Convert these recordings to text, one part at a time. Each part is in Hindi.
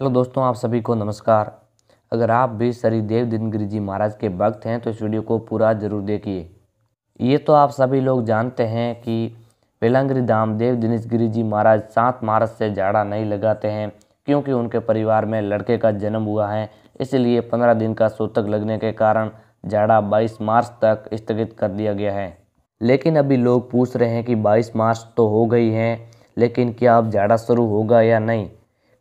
हेलो दोस्तों आप सभी को नमस्कार अगर आप भी श्री देव दिनगिरी जी महाराज के भक्त हैं तो इस वीडियो को पूरा जरूर देखिए ये तो आप सभी लोग जानते हैं कि वेलांगिरी धाम देव दिनेश गिरी जी महाराज सात मार्च से जाड़ा नहीं लगाते हैं क्योंकि उनके परिवार में लड़के का जन्म हुआ है इसलिए पंद्रह दिन का सूतक लगने के कारण जाड़ा बाईस मार्च तक स्थगित कर दिया गया है लेकिन अभी लोग पूछ रहे हैं कि बाईस मार्च तो हो गई है लेकिन क्या अब जाड़ा शुरू होगा या नहीं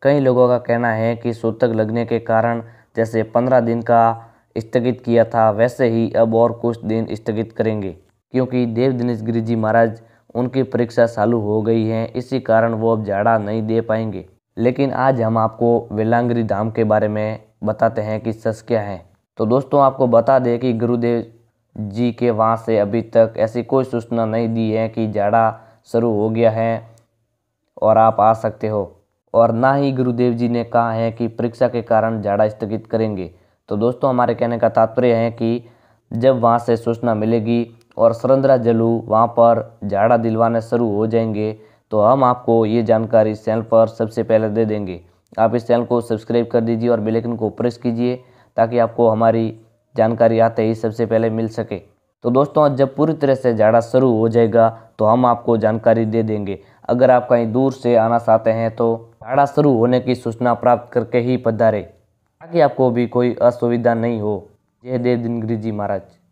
कई लोगों का कहना है कि सूतक लगने के कारण जैसे पंद्रह दिन का स्थगित किया था वैसे ही अब और कुछ दिन स्थगित करेंगे क्योंकि देव दिनेश गिरी जी महाराज उनकी परीक्षा चालू हो गई है इसी कारण वो अब झाड़ा नहीं दे पाएंगे लेकिन आज हम आपको वेलांगिरी धाम के बारे में बताते हैं कि सच क्या है तो दोस्तों आपको बता दें कि गुरुदेव जी के वहाँ से अभी तक ऐसी कोई सूचना नहीं दी है कि जाड़ा शुरू हो गया है और आप आ सकते हो और ना ही गुरुदेव जी ने कहा है कि परीक्षा के कारण झाड़ा स्थगित करेंगे तो दोस्तों हमारे कहने का तात्पर्य है कि जब वहाँ से सूचना मिलेगी और सरंद्रा जलू वहाँ पर झाड़ा दिलवाना शुरू हो जाएंगे तो हम आपको ये जानकारी इस चैनल पर सबसे पहले दे देंगे आप इस चैनल को सब्सक्राइब कर दीजिए और बेलेकन को प्रेस कीजिए ताकि आपको हमारी जानकारी आते ही सबसे पहले मिल सके तो दोस्तों जब पूरी तरह से झाड़ा शुरू हो जाएगा तो हम आपको जानकारी दे देंगे अगर आप कहीं दूर से आना चाहते हैं तो भाड़ा शुरू होने की सूचना प्राप्त करके ही पधारें ताकि आपको भी कोई असुविधा नहीं हो जय देव दिनगिरी जी महाराज